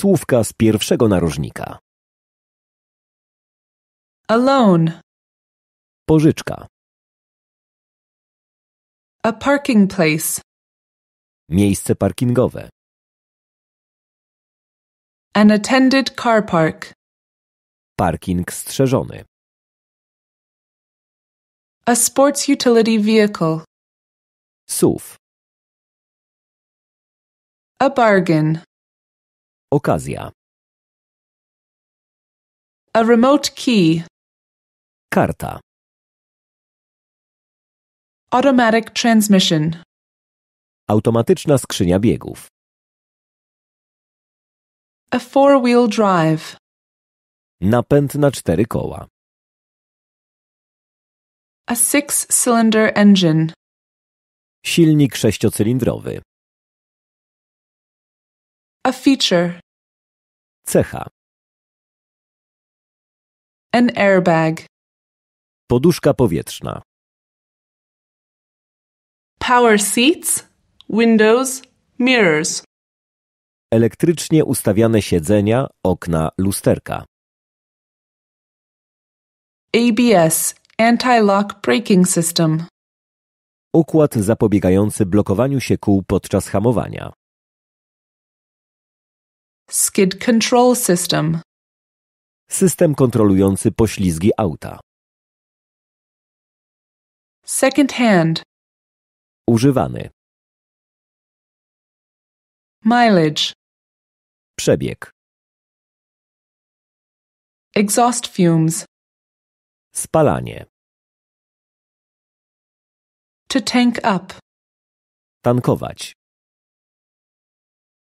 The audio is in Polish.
słówka z pierwszego narożnika. A loan. Pożyczka. A parking place. Miejsce parkingowe. An attended car park. Parking strzeżony. A sports utility vehicle. SUV. A bargain. Okazja. A remote key. Karta. Automatic transmission. Automatyczna skrzynia biegów. A four-wheel drive. Napęd na cztery koła. A six-cylinder engine. Silnik sześciocylindrowy. A feature. Cecha. An airbag. Poduszka powietrzna. Power seats, windows, mirrors. Elektrycznie ustawiane siedzenia, okna, lusterka. ABS Anti-Lock Braking System. Układ zapobiegający blokowaniu się kół podczas hamowania. Skid Control System. System kontrolujący poślizgi auta. Second hand. Używany. Mileage. Przebieg. Exhaust fumes. Spalanie. To tank up. Tankować.